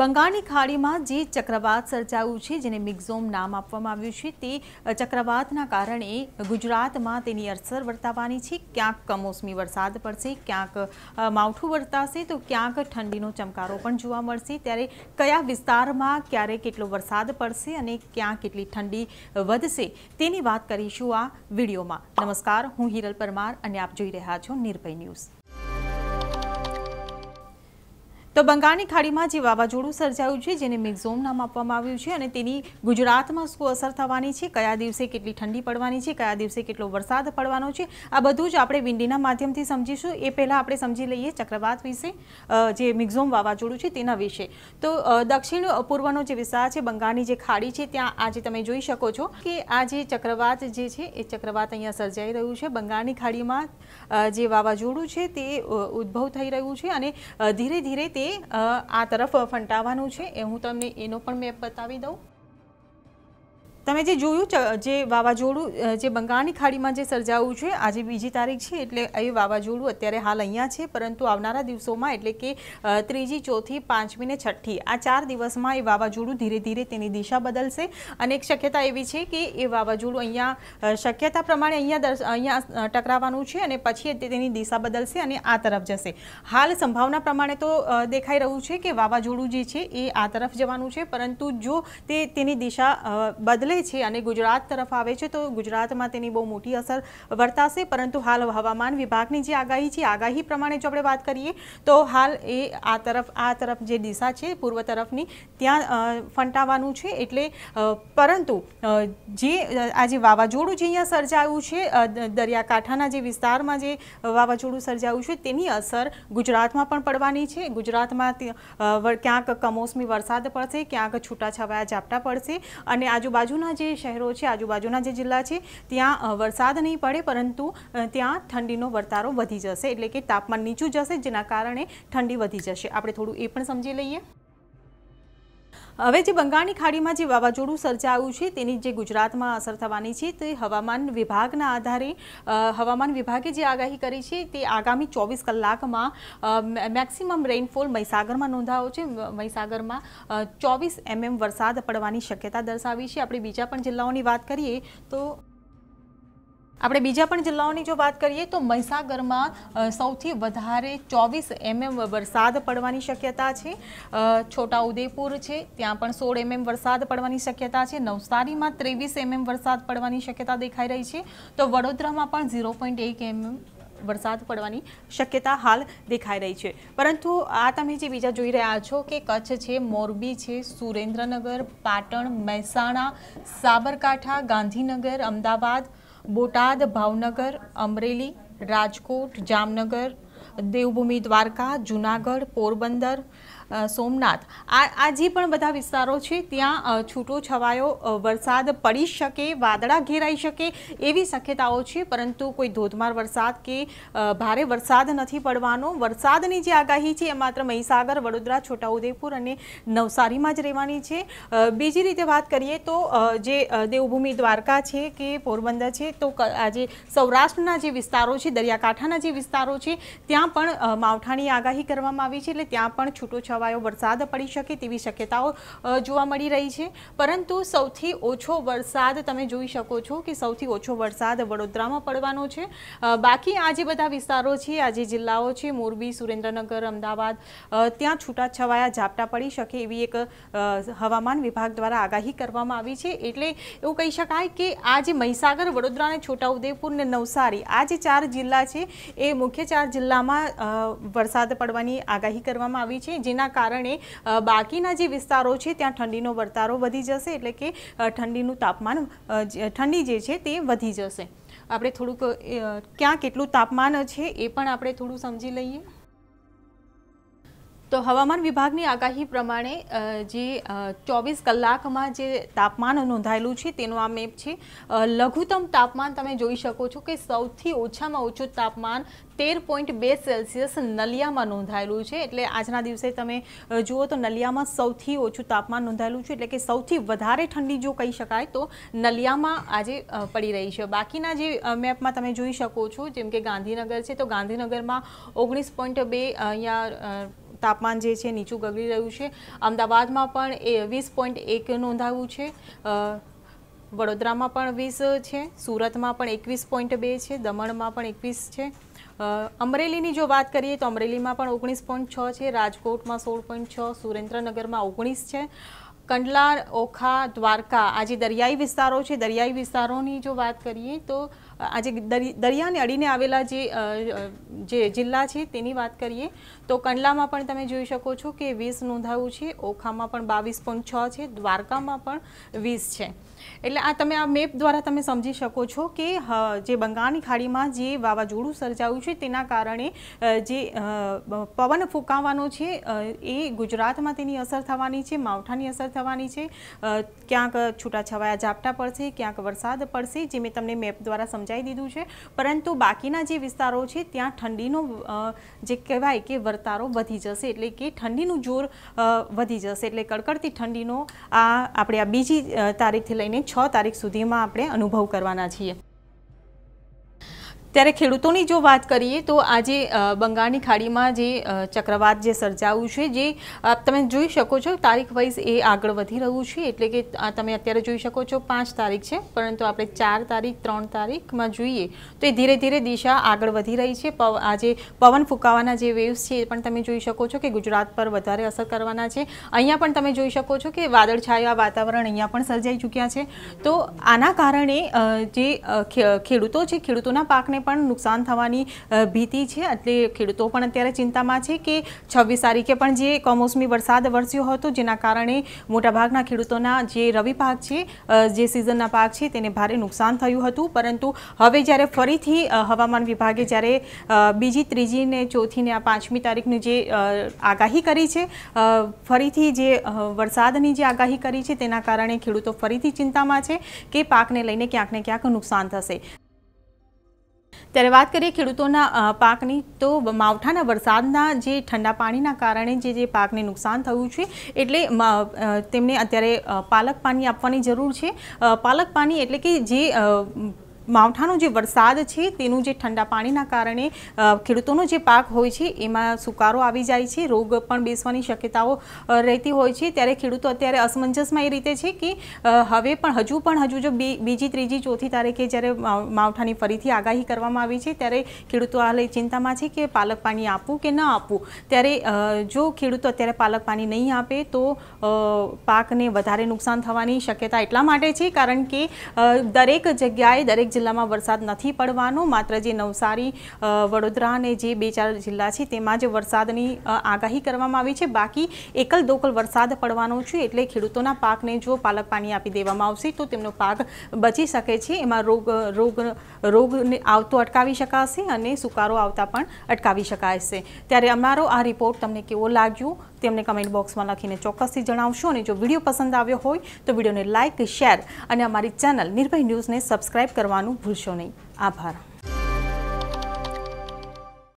બંગાળની ખાડીમાં જે ચક્રવાત સર્જાયું છે જેને મિગઝોમ નામ આપવામાં આવ્યું છે તે ચક્રવાતના કારણે ગુજરાતમાં તેની અસર વર્તાવાની છે ક્યાંક કમોસમી વરસાદ પડશે ક્યાંક માવઠું વરતાશે તો ક્યાંક ઠંડીનો ચમકારો પણ જોવા મળશે ત્યારે કયા વિસ્તારમાં ક્યારે કેટલો વરસાદ પડશે અને ક્યાં કેટલી ઠંડી વધશે તેની વાત કરીશું આ વિડીયોમાં નમસ્કાર હું હિરલ પરમાર અને આપ જોઈ રહ્યા છો નિર્ભય ન્યૂઝ તો બંગાની ખાડીમાં જે વાવાઝોડું સર્જાયું છે જેને મિકઝોમ નામ આપવામાં આવ્યું છે અને તેની ગુજરાતમાં શું અસર થવાની છે કયા દિવસે કેટલી ઠંડી પડવાની છે કયા દિવસે કેટલો વરસાદ પડવાનો છે આ બધું જ આપણે વિંડીના માધ્યમથી સમજીશું એ પહેલા આપણે સમજી લઈએ ચક્રવાત વિશે જે મિકઝોમ વાવાઝોડું છે તેના વિશે તો દક્ષિણ પૂર્વનો જે વિસ્તાર છે બંગાની જે ખાડી છે ત્યાં આજે તમે જોઈ શકો છો કે આ જે ચક્રવાત જે છે એ ચક્રવાત અહીંયા સર્જાઈ રહ્યો છે બંગાની ખાડીમાં જે વાવાઝોડું છે તે ઉદ્ભવ થઈ રહ્યું છે અને ધીરે ધીરે આ તરફ ફંટાવાનું છે એ હું તમને એનો પણ મેપ બતાવી દઉં તમે જે જુઓ જે વાવાજોડુ જે બંગાની ખાડીમાં જે સરજાવું છે આજે બીજી તારીખ છે એટલે એ વાવાજોડુ અત્યારે હાલ અહીંયા છે પરંતુ આવનારા દિવસોમાં એટલે કે ત્રીજી ચોથી પાંચમી ને છઠ્ઠી આ ચાર દિવસમાં એ વાવાજોડુ ધીરે ધીરે તેની દિશા બદલશે અનેક શક્યતા આવી છે કે એ વાવાજોડુ અહીંયા શક્યતા પ્રમાણે અહીંયા અહીંયા ટકરાવાનું છે અને પછી એ તેની દિશા બદલશે અને આ તરફ જશે હાલ સંભાવના પ્રમાણે તો દેખાઈ રહ્યું છે કે વાવાજોડુ જે છે એ આ તરફ જવાનું છે પરંતુ જો તે તેની દિશા બદલ જે છે અને ગુજરાત તરફ આવે છે તો ગુજરાતમાં તેની બહુ મોટી અસર વર્તાશે પરંતુ હાલ હવામાન વિભાગની જે આગાહી છે આગાહી પ્રમાણે જો આપણે વાત કરીએ તો હાલ એ આ તરફ આ તરફ જે દિશા છે પૂર્વ તરફની ત્યાં ફંટાવવાનું છે એટલે પરંતુ જે આ જે વાવાજોડું જે અહીંયા સર્જાયું છે દરિયાકાઠાના જે વિસ્તારમાં જે વાવાજોડું સર્જાયું છે તેની અસર ગુજરાતમાં પણ પડવાની છે ગુજરાતમાં ક્યાંક કમોસમી વરસાદ પડશે ક્યાંક છૂટાછવાયા ઝાપટા પડશે અને આજુબાજુ ના જે શહેરો છે આજુબાજુના જે જિલ્લા છે ત્યાં વરસાદ નહીં પડે પરંતુ ત્યાં ઠંડીનો વર્તારો વધી જશે એટલે કે તાપમાન નીચું જશે જેના કારણે ઠંડી વધી જશે આપણે થોડું એ પણ સમજી લઈએ હવે જે બંગાળની ખાડીમાં જે વાવાઝોડું સર્જાયું છે તેની જે ગુજરાતમાં અસર થવાની છે તે હવામાન વિભાગના આધારે હવામાન વિભાગે જે આગાહી કરી છે તે આગામી ચોવીસ કલાકમાં મેક્સિમમ રેઇનફોલ મહીસાગરમાં નોંધાયો છે મહીસાગરમાં ચોવીસ એમએમ વરસાદ પડવાની શક્યતા દર્શાવી છે આપણે બીજા પણ જિલ્લાઓની વાત કરીએ તો આપડે બીજા પણ જિલ્લાઓની જો વાત કરીએ તો મૈસા ગરમા સૌથી વધારે 24 mm વરસાદ પડવાની શક્યતા છે. છોટા ઉદેપુર છે ત્યાં પણ 16 mm વરસાદ પડવાની શક્યતા છે. નવસારીમાં 23 mm વરસાદ પડવાની શક્યતા દેખાઈ રહી છે. તો વડોદરામાં પણ 0.8 mm વરસાદ પડવાની શક્યતા હાલ દેખાઈ રહી છે. પરંતુ આ તમે જે બીજા જોઈ રહ્યા છો કે કચ્છ છે, મોરબી છે, સુરેન્દ્રનગર, પાટણ, મહેસાણા, સાબરકાઠા, ગાંધીનગર, અમદાવાદ બોટાદ ભાવનગર અમરેલી રાજકોટ જામનગર દેવભૂમિ દ્વારકા જૂનાગઢ પોરબંદર સોમનાથ આ આ જે પણ બધા વિસ્તારો છે ત્યાં છૂટો છવાયો વરસાદ પડી શકે વાદળા ઘેરાઈ શકે એવી શક્યતાઓ છે પરંતુ કોઈ ધોધમાર વરસાદ કે ભારે વરસાદ નથી પડવાનો વરસાદની જે આગાહી છે એ માત્ર મહીસાગર વડોદરા છોટાઉદેપુર અને નવસારીમાં જ રહેવાની છે બીજી રીતે વાત કરીએ તો જે દેવભૂમિ દ્વારકા છે કે પોરબંદર છે તો આજે સૌરાષ્ટ્રના જે વિસ્તારો છે દરિયાકાંઠાના જે વિસ્તારો છે ત્યાં પણ માવઠાની આગાહી કરવામાં આવી છે એટલે ત્યાં પણ છૂટો છવા છૂટાછવાયો વરસાદ પડી શકે તેવી શક્યતાઓ જોવા મળી રહી છે પરંતુ સૌથી ઓછો વરસાદ તમે જોઈ શકો છો કે સૌથી ઓછો વરસાદ વડોદરામાં પડવાનો છે બાકી આ જે બધા વિસ્તારો છે આ જે જિલ્લાઓ છે મોરબી સુરેન્દ્રનગર અમદાવાદ ત્યાં છૂટાછવાયા ઝાપટા પડી શકે એવી એક હવામાન વિભાગ દ્વારા આગાહી કરવામાં આવી છે એટલે એવું કહી શકાય કે આ જે મહીસાગર વડોદરા અને છોટાઉદેપુર ને નવસારી આ જે ચાર જિલ્લા છે એ મુખ્ય ચાર જિલ્લામાં વરસાદ પડવાની આગાહી કરવામાં આવી છે જેના કારણે બાકીના જે વિસ્તારો છે ત્યાં ઠંડીનો વર્તારો વધી જશે એટલે કે ઠંડીનું તાપમાન ઠંડી જે છે તે વધી જશે આપણે થોડુંક ક્યાં કેટલું તાપમાન છે એ પણ આપણે થોડું સમજી લઈએ તો હવામાન વિભાગની આગાહી પ્રમાણે જે 24 કલાકમાં જે તાપમાન નોંધાયેલું છે તેનો આ મેપ છે લઘુતમ તાપમાન તમે જોઈ શકો છો કે સૌથી ઓછામાં ઓછું તાપમાન 13.2 સેલ્સિયસ નલિયામાં નોંધાયેલું છે એટલે આજના દિવસે તમે જોજો તો નલિયામાં સૌથી ઓછું તાપમાન નોંધાયેલું છે એટલે કે સૌથી વધારે ઠંડી જો કહી શકાય તો નલિયામાં આજે પડી રહી છે બાકીના જે મેપમાં તમે જોઈ શકો છો જેમ કે ગાંધીનગર છે તો ગાંધીનગરમાં 19.2 અહીંયા તાપમાન જે છે નીચું ગગડી રહ્યું છે અમદાવાદમાં પણ એ વીસ પોઈન્ટ એક નોંધાયું છે વડોદરામાં પણ વીસ છે સુરતમાં પણ એકવીસ પોઈન્ટ બે છે દમણમાં પણ એકવીસ છે અમરેલીની જો વાત કરીએ તો અમરેલીમાં પણ ઓગણીસ પોઈન્ટ છ છે રાજકોટમાં સોળ પોઈન્ટ છ સુરેન્દ્રનગરમાં ઓગણીસ છે કંડલા ઓખા દ્વારકા આ જે દરિયાઈ વિસ્તારો છે દરિયાઈ વિસ્તારોની જો વાત કરીએ તો આજે દરિયાને અડીને આવેલા જે જે જિલ્લા છે તેની વાત કરીએ તો કંડલામાં પણ તમે જોઈ શકો છો કે 20 નોંધાયું છે ઓખામાં પણ 22.6 છે દ્વારકામાં પણ 20 છે એટલે આ તમે આ મેપ દ્વારા તમે સમજી શકો છો કે જે બંગાની ખાડીમાં જે વાવાઝોડું સર્જાયું છે તેના કારણે જે પવન ફૂકાવાનો છે એ ગુજરાતમાં તેની અસર થવાની છે માવઠાની અસર થવાની છે ક્યાંક છૂટાછવાયા જાપટા પડશે ક્યાંક વરસાદ પડશે જે મે તમને મેપ દ્વારા સમજી રચાઈ દીધું છે પરંતુ બાકીના જે વિસ્તારો છે ત્યાં ઠંડીનો જે કહેવાય કે વર્તારો વધી જશે એટલે કે ઠંડીનું જોર વધી જશે એટલે કડકડતી ઠંડીનો આ આપણે આ બીજી તારીખથી લઈને છ તારીખ સુધીમાં આપણે અનુભવ કરવાના છીએ ત્યારે ખેલુતોની જો વાત કરીએ તો આજે બંગાની ખાડીમાં જે ચક્રવાત જે સર્જાયું છે જે તમે જોઈ શકો છો તારીખ वाइज એ આગળ વધી રહ્યું છે એટલે કે તમે અત્યારે જોઈ શકો છો 5 તારીખ છે પરંતુ આપણે 4 તારીખ 3 તારીખમાં જોઈએ તો એ ધીમે ધીમે દિશા આગળ વધી રહી છે આ જે પવન ફૂકાવાના જે વેવ્સ છે એ પણ તમે જોઈ શકો છો કે ગુજરાત પર વધારે અસર કરવાનો છે અહીંયા પણ તમે જોઈ શકો છો કે વાદળછાયું આ વાતાવરણ અહીંયા પણ સર્જાઈ ચૂક્યા છે તો આના કારણે જે ખેલુતો છે ખેલુતોના પાક પણ નુકસાન થવાની भीती છે એટલે ખેલાડીઓ પણ અત્યારે ચિંતામાં છે કે 26 તારીખે પણ જે કોમોસ્મી વરસાદ વરસ્યો હતો જેના કારણે મોટા ભાગના ખેલાડીઓના જે રવિ પાક છે જે સીઝન ના પાક છે તેને ભારે નુકસાન થયું હતું પરંતુ હવે જ્યારે ફરીથી હવામાન વિભાગે જ્યારે બીજી ત્રીજી ને ચોથી ને આ પાંચમી તારીખની જે આગાહી કરી છે ફરીથી જે વરસાદની જે આગાહી કરી છે તેના કારણે ખેલાડીઓ ફરીથી ચિંતામાં છે કે પાકને લઈને ક્યાંક ને ક્યાંક નુકસાન થશે ત્યારે વાત કરીએ ખેડૂતોના પાકની તો માવઠાના વરસાદના જે ઠંડા પાણીના કારણે જે જે પાકને નુકસાન થયું છે એટલે તેમને અત્યારે પાલક પાણી આપવાની જરૂર છે પાલક પાણી એટલે કે જે માવઠાનો જે વરસાદ છે તેનું જે ઠંડા પાણીના કારણે ખેડૂતોનો જે પાક હોય છે એમાં સુકારો આવી જાય છે રોગ પણ બેસવાની શક્યતાઓ રહેતી હોય છે ત્યારે ખેડૂતો અત્યારે અસમંજસમાં એ રીતે છે કે હવે પણ હજુ પણ હજુ જો બીજી ત્રીજી ચોથી તારીખે જ્યારે માવઠાની ફરીથી આગાહી કરવામાં આવી છે ત્યારે ખેડૂતો આલે ચિંતામાં છે કે પાલક પાણી આપું કે ન આપું ત્યારે જો ખેડૂતો અત્યારે પાલક પાણી નહીં આપે તો પાકને વધારે નુકસાન થવાની શક્યતા એટલા માટે છે કારણ કે દરેક જગ્યાએ દરેક જિલ્લામાં વરસાદ નથી પડવાનો માત્ર જે નવસારી વડોદરા ને જે બે ચાર જિલ્લા છે તેમાં જે વરસાદની આગાહી કરવામાં આવી છે બાકી એકલ દોકલ વરસાદ પડવાનો છે એટલે ખેડૂતોના પાકને જો પાલકપાણી આપી દેવામાં આવશે તો તેમનો પાક બચી શકે છે એમાં રોગ રોગ રોગને આવતો અટકાવી શકાશે અને સુકારો આવતા પણ અટકાવી શકાશે ત્યારે અમારો આ રિપોર્ટ તમને કેવો લાગ્યો તમે મને કમેન્ટ બોક્સ માં લખીને ચોક્કસથી જણાવશો અને જો વિડિયો પસંદ આવ્યો હોય તો વિડિયોને લાઈક કરી શેર અને અમારી ચેનલ નિર્ભય ન્યૂઝ ને સબસ્ક્રાઇબ કરવાનું ભૂલશો નહીં આભાર